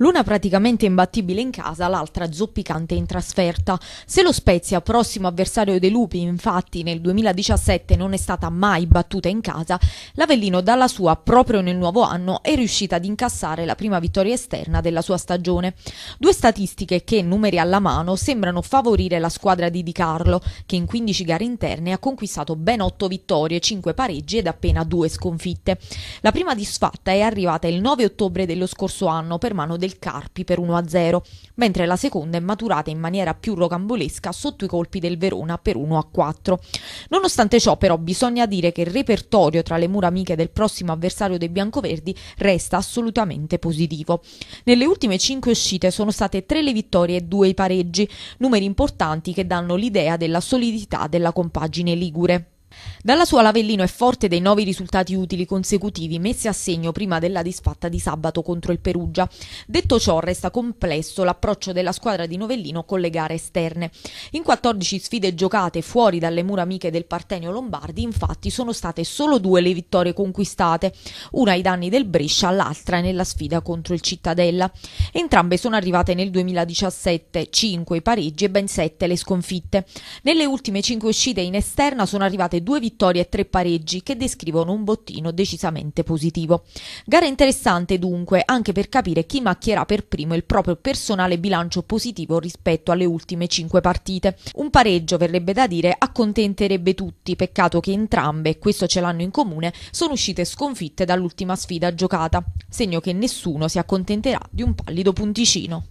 l'una praticamente imbattibile in casa, l'altra zoppicante in trasferta. Se lo Spezia, prossimo avversario dei Lupi, infatti nel 2017 non è stata mai battuta in casa, l'Avellino dalla sua proprio nel nuovo anno è riuscita ad incassare la prima vittoria esterna della sua stagione. Due statistiche che, numeri alla mano, sembrano favorire la squadra di Di Carlo, che in 15 gare interne ha conquistato ben 8 vittorie, 5 pareggi ed appena 2 sconfitte. La prima disfatta è arrivata il 9 ottobre dello scorso anno per mano del del Carpi per 1-0, mentre la seconda è maturata in maniera più rocambolesca sotto i colpi del Verona per 1-4. Nonostante ciò, però, bisogna dire che il repertorio tra le mura amiche del prossimo avversario dei biancoverdi resta assolutamente positivo. Nelle ultime 5 uscite sono state 3 le vittorie e 2 i pareggi, numeri importanti che danno l'idea della solidità della compagine ligure. Dalla sua l'Avellino è forte dei nuovi risultati utili consecutivi messi a segno prima della disfatta di sabato contro il Perugia. Detto ciò, resta complesso l'approccio della squadra di Novellino con le gare esterne. In 14 sfide giocate fuori dalle mura amiche del Partenio Lombardi, infatti, sono state solo due le vittorie conquistate, una ai danni del Brescia, l'altra nella sfida contro il Cittadella. Entrambe sono arrivate nel 2017, 5 i pareggi e ben 7 le sconfitte. Nelle ultime 5 uscite in esterna sono arrivate due vittorie e tre pareggi che descrivono un bottino decisamente positivo. Gara interessante dunque, anche per capire chi macchierà per primo il proprio personale bilancio positivo rispetto alle ultime cinque partite. Un pareggio, verrebbe da dire, accontenterebbe tutti, peccato che entrambe, questo ce l'hanno in comune, sono uscite sconfitte dall'ultima sfida giocata, segno che nessuno si accontenterà di un pallido punticino.